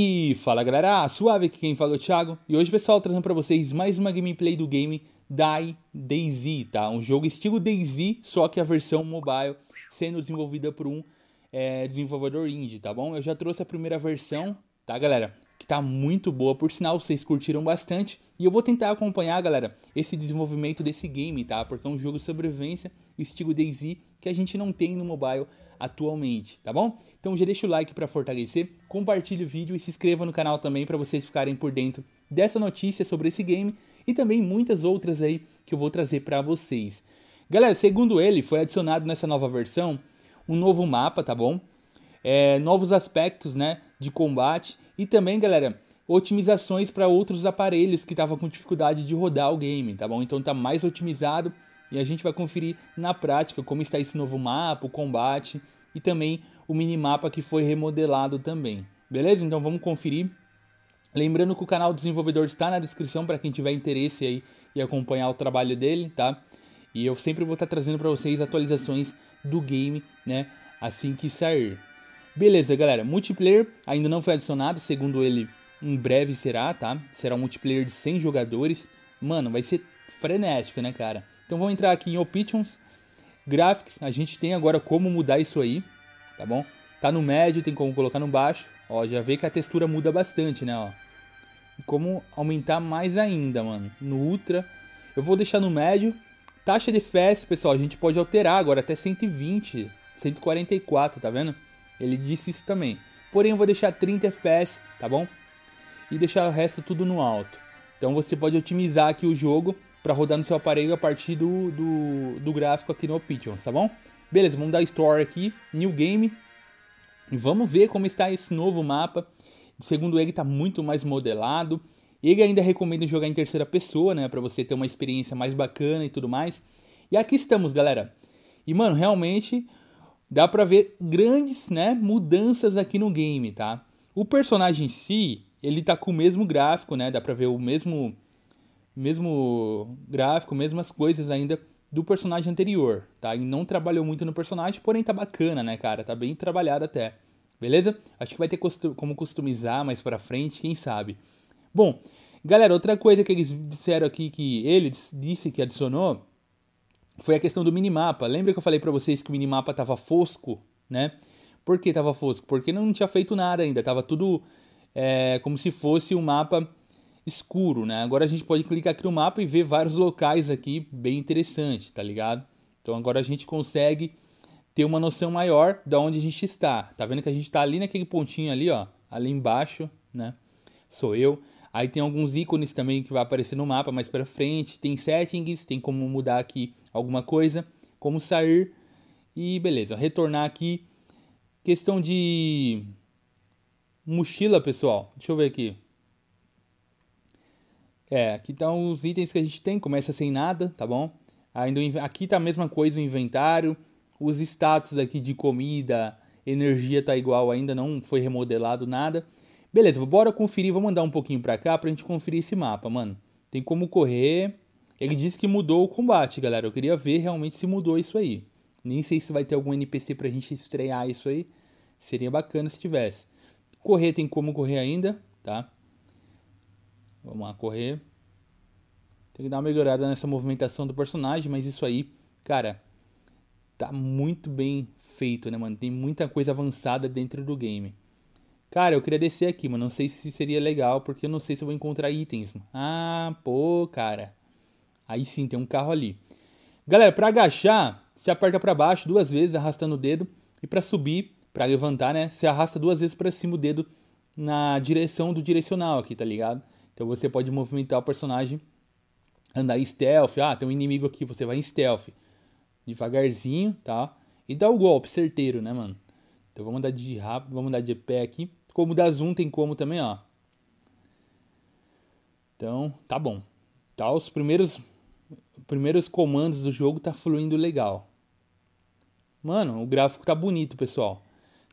E fala galera, ah, suave aqui quem fala é o Thiago E hoje pessoal, trazendo pra vocês mais uma gameplay do game Die DayZ, tá? Um jogo estilo DayZ, só que a versão mobile sendo desenvolvida por um é, desenvolvedor indie, tá bom? Eu já trouxe a primeira versão, tá galera? Que tá muito boa, por sinal vocês curtiram bastante E eu vou tentar acompanhar galera, esse desenvolvimento desse game, tá? Porque é um jogo de sobrevivência, estilo DayZ que a gente não tem no mobile atualmente, tá bom? Então já deixa o like para fortalecer, compartilhe o vídeo e se inscreva no canal também para vocês ficarem por dentro dessa notícia sobre esse game e também muitas outras aí que eu vou trazer para vocês. Galera, segundo ele, foi adicionado nessa nova versão um novo mapa, tá bom? É, novos aspectos, né, de combate e também, galera, otimizações para outros aparelhos que estavam com dificuldade de rodar o game, tá bom? Então tá mais otimizado e a gente vai conferir na prática como está esse novo mapa, o combate e também o minimapa que foi remodelado também. Beleza? Então vamos conferir. Lembrando que o canal do desenvolvedor está na descrição para quem tiver interesse aí e acompanhar o trabalho dele, tá? E eu sempre vou estar tá trazendo para vocês atualizações do game, né? Assim que sair. Beleza, galera. Multiplayer ainda não foi adicionado, segundo ele, em breve será, tá? Será um multiplayer de 100 jogadores. Mano, vai ser frenético, né, cara? Então vamos entrar aqui em Options, Graphics, a gente tem agora como mudar isso aí, tá bom? Tá no médio, tem como colocar no baixo, ó, já vê que a textura muda bastante, né, ó. E como aumentar mais ainda, mano, no Ultra. Eu vou deixar no médio. Taxa de FPS, pessoal, a gente pode alterar agora até 120, 144, tá vendo? Ele disse isso também. Porém, eu vou deixar 30 FPS, tá bom? E deixar o resto tudo no alto. Então você pode otimizar aqui o jogo para rodar no seu aparelho a partir do, do, do gráfico aqui no Pigeons, tá bom? Beleza, vamos dar Store aqui, New Game, e vamos ver como está esse novo mapa. Segundo ele, está muito mais modelado. Ele ainda recomenda jogar em terceira pessoa, né, para você ter uma experiência mais bacana e tudo mais. E aqui estamos, galera. E mano, realmente dá para ver grandes, né, mudanças aqui no game, tá? O personagem em si, ele tá com o mesmo gráfico, né? Dá para ver o mesmo mesmo gráfico, mesmas coisas ainda do personagem anterior, tá? E não trabalhou muito no personagem, porém tá bacana, né, cara? Tá bem trabalhado até. Beleza? Acho que vai ter costu como customizar mais pra frente, quem sabe. Bom, galera, outra coisa que eles disseram aqui que ele disse que adicionou foi a questão do minimapa. Lembra que eu falei para vocês que o minimapa tava fosco, né? Por que tava fosco? Porque não tinha feito nada ainda, tava tudo é, como se fosse um mapa escuro, né? Agora a gente pode clicar aqui no mapa e ver vários locais aqui, bem interessante, tá ligado? Então agora a gente consegue ter uma noção maior de onde a gente está. Tá vendo que a gente está ali naquele pontinho ali, ó, ali embaixo, né? Sou eu. Aí tem alguns ícones também que vai aparecer no mapa mais para frente. Tem settings, tem como mudar aqui alguma coisa, como sair e beleza. Retornar aqui. Questão de mochila, pessoal. Deixa eu ver aqui. É, aqui estão tá os itens que a gente tem, começa sem nada, tá bom? Ainda, aqui tá a mesma coisa o inventário, os status aqui de comida, energia tá igual ainda, não foi remodelado nada. Beleza, bora conferir, vou mandar um pouquinho pra cá pra gente conferir esse mapa, mano. Tem como correr. Ele disse que mudou o combate, galera. Eu queria ver realmente se mudou isso aí. Nem sei se vai ter algum NPC pra gente estrear isso aí. Seria bacana se tivesse. Correr tem como correr ainda, tá? Vamos lá, correr. Tem que dar uma melhorada nessa movimentação do personagem, mas isso aí, cara, tá muito bem feito, né, mano? Tem muita coisa avançada dentro do game. Cara, eu queria descer aqui, mas não sei se seria legal, porque eu não sei se eu vou encontrar itens. Ah, pô, cara. Aí sim, tem um carro ali. Galera, para agachar, se aperta para baixo duas vezes, arrastando o dedo. E para subir, para levantar, né, se arrasta duas vezes para cima o dedo na direção do direcional aqui, tá ligado? Então você pode movimentar o personagem, andar stealth. Ah, tem um inimigo aqui, você vai em stealth. Devagarzinho, tá? E dá o golpe certeiro, né, mano? Então vamos andar de rápido, vamos andar de pé aqui. Como dar zoom tem como também, ó. Então, tá bom. Tá, os primeiros, primeiros comandos do jogo tá fluindo legal. Mano, o gráfico tá bonito, pessoal.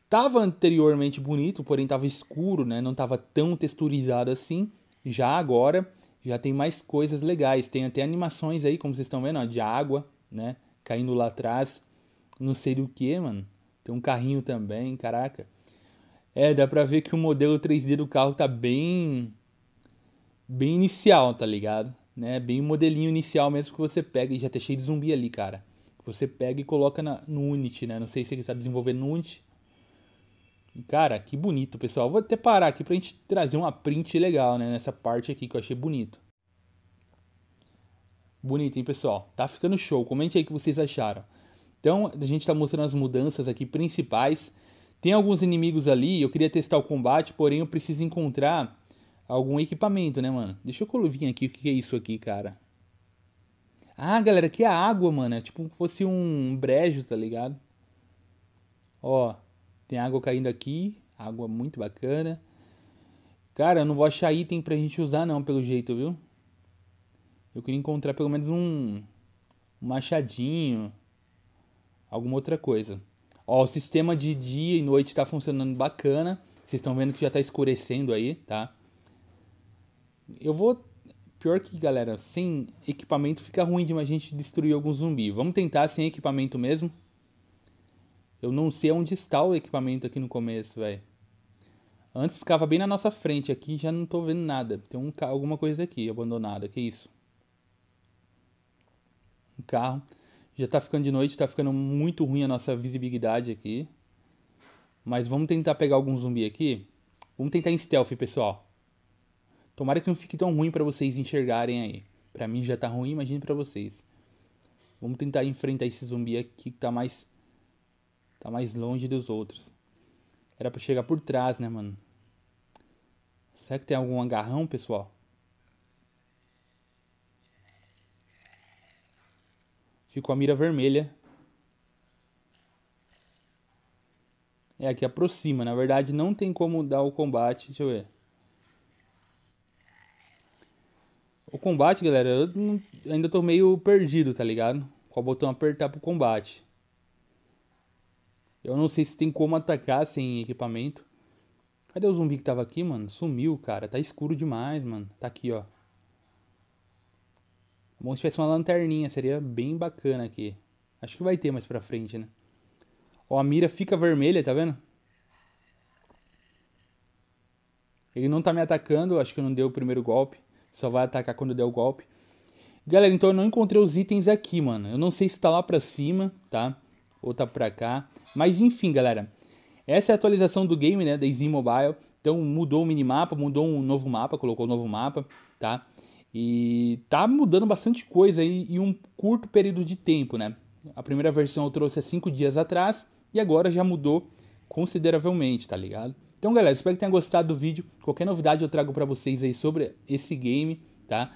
Tava anteriormente bonito, porém tava escuro, né? Não tava tão texturizado assim. Já agora, já tem mais coisas legais. Tem até animações aí, como vocês estão vendo, ó, de água, né? Caindo lá atrás. Não sei o que, mano. Tem um carrinho também, caraca. É, dá pra ver que o modelo 3D do carro tá bem. bem inicial, tá ligado? Né? Bem modelinho inicial mesmo que você pega. E já tá cheio de zumbi ali, cara. Você pega e coloca na, no Unity, né? Não sei se ele tá desenvolvendo no Unity Cara, que bonito, pessoal. Vou até parar aqui pra gente trazer uma print legal, né? Nessa parte aqui que eu achei bonito. Bonito, hein, pessoal? Tá ficando show. Comente aí o que vocês acharam. Então, a gente tá mostrando as mudanças aqui principais. Tem alguns inimigos ali, eu queria testar o combate, porém eu preciso encontrar algum equipamento, né, mano? Deixa eu vir aqui o que é isso aqui, cara. Ah, galera, aqui é água, mano. É tipo como fosse um brejo, tá ligado? Ó, tem água caindo aqui, água muito bacana. Cara, eu não vou achar item pra gente usar não, pelo jeito, viu? Eu queria encontrar pelo menos um, um machadinho, alguma outra coisa. Ó, o sistema de dia e noite tá funcionando bacana. Vocês estão vendo que já tá escurecendo aí, tá? Eu vou... Pior que, galera, sem equipamento fica ruim de a gente destruir algum zumbi. Vamos tentar sem equipamento mesmo. Eu não sei onde está o equipamento aqui no começo, velho. Antes ficava bem na nossa frente aqui, já não tô vendo nada. Tem um alguma coisa aqui abandonada, que isso? Um carro. Já tá ficando de noite, tá ficando muito ruim a nossa visibilidade aqui. Mas vamos tentar pegar algum zumbi aqui. Vamos tentar em stealth, pessoal. Tomara que não fique tão ruim para vocês enxergarem aí. Para mim já tá ruim, imagine para vocês. Vamos tentar enfrentar esse zumbi aqui que tá mais Tá mais longe dos outros. Era pra chegar por trás, né, mano? Será que tem algum agarrão, pessoal? Ficou a mira vermelha. É, aqui aproxima. Na verdade, não tem como dar o combate. Deixa eu ver. O combate, galera, eu ainda tô meio perdido, tá ligado? Qual botão apertar pro combate. Eu não sei se tem como atacar sem equipamento. Cadê o zumbi que tava aqui, mano? Sumiu, cara. Tá escuro demais, mano. Tá aqui, ó. É bom se tivesse uma lanterninha, seria bem bacana aqui. Acho que vai ter mais pra frente, né? Ó, a mira fica vermelha, tá vendo? Ele não tá me atacando, acho que não deu o primeiro golpe. Só vai atacar quando der o golpe. Galera, então eu não encontrei os itens aqui, mano. Eu não sei se tá lá pra cima, tá? outra tá pra cá. Mas enfim, galera. Essa é a atualização do game, né? Da Easy Mobile. Então mudou o minimapa, mudou um novo mapa, colocou um novo mapa, tá? E tá mudando bastante coisa aí em um curto período de tempo, né? A primeira versão eu trouxe há cinco dias atrás e agora já mudou consideravelmente, tá ligado? Então, galera, espero que tenham gostado do vídeo. Qualquer novidade eu trago para vocês aí sobre esse game, tá?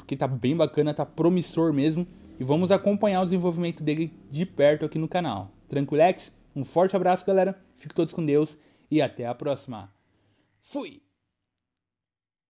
porque tá bem bacana, tá promissor mesmo e vamos acompanhar o desenvolvimento dele de perto aqui no canal. Tranquilex? Um forte abraço, galera. Fiquem todos com Deus e até a próxima. Fui!